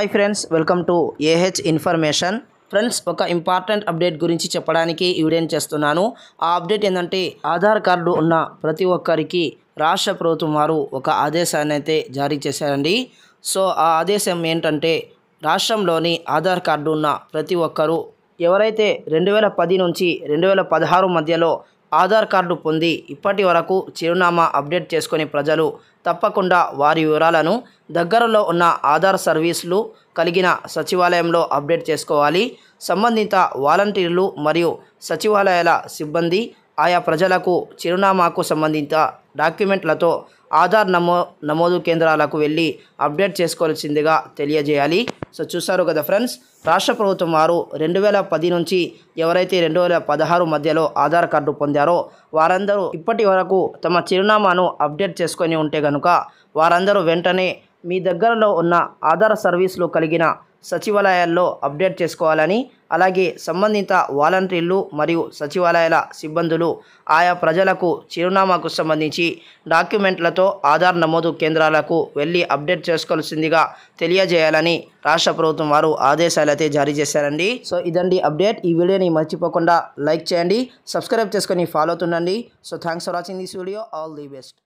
hi friends welcome to AH information friends ఒక important update గురించి చెప్పడానికి ఇవిడేం చేస్తున్నాను ఆ అప్డేట్ ఏంటంటే ఆధార్ కార్డు ఉన్న ప్రతి ఒక్కరికి రాష్ట్ర ప్రభుత్వం వారు ఒక ఆదేశాన్ని అయితే జారీ చేశారండి సో ఆ ఆదేశం ఏంటంటే రాష్ట్రంలోని ఆధార్ కార్డు ఉన్న ప్రతి ఒక్కరూ ఎవరైతే రెండు వేల పది నుంచి రెండు వేల పదహారు మధ్యలో ఆధార్ కార్డు పొంది ఇప్పటి వరకు చిరునామా అప్డేట్ చేసుకుని ప్రజలు తప్పకుండా వారి వివరాలను దగ్గరలో ఉన్న ఆధార్ సర్వీసులు కలిగిన సచివాలయంలో అప్డేట్ చేసుకోవాలి సంబంధిత వాలంటీర్లు మరియు సచివాలయాల సిబ్బంది ఆయా ప్రజలకు చిరునామాకు సంబంధిత డాక్యుమెంట్లతో ఆధార్ నమో నమోదు కేంద్రాలకు వెళ్ళి అప్డేట్ చేసుకోవాల్సిందిగా తెలియజేయాలి సో చూసారు కదా ఫ్రెండ్స్ రాష్ట్ర ప్రభుత్వం వారు రెండు వేల పది నుంచి ఎవరైతే రెండు వేల పదహారు మధ్యలో ఆధార్ కార్డు పొందారో వారందరూ ఇప్పటి వరకు తమ చిరునామాను అప్డేట్ చేసుకొని ఉంటే కనుక వారందరూ వెంటనే మీ దగ్గరలో ఉన్న ఆధార్ సర్వీసులు కలిగిన సచివాలయాల్లో అప్డేట్ చేసుకోవాలని అలాగే సంబంధిత వాలంటీర్లు మరియు సచివాలయాల సిబ్బందులు ఆయా ప్రజలకు చిరునామాకు సంబంధించి డాక్యుమెంట్లతో ఆధార్ నమోదు కేంద్రాలకు వెళ్ళి అప్డేట్ చేసుకోవాల్సిందిగా తెలియజేయాలని రాష్ట్ర ప్రభుత్వం వారు ఆదేశాలు అయితే జారీ చేశారండి సో ఇదండి అప్డేట్ ఈ వీడియోని మర్చిపోకుండా లైక్ చేయండి సబ్స్క్రైబ్ చేసుకొని ఫాలో అవుతుండండి so thanks for watching this video all the best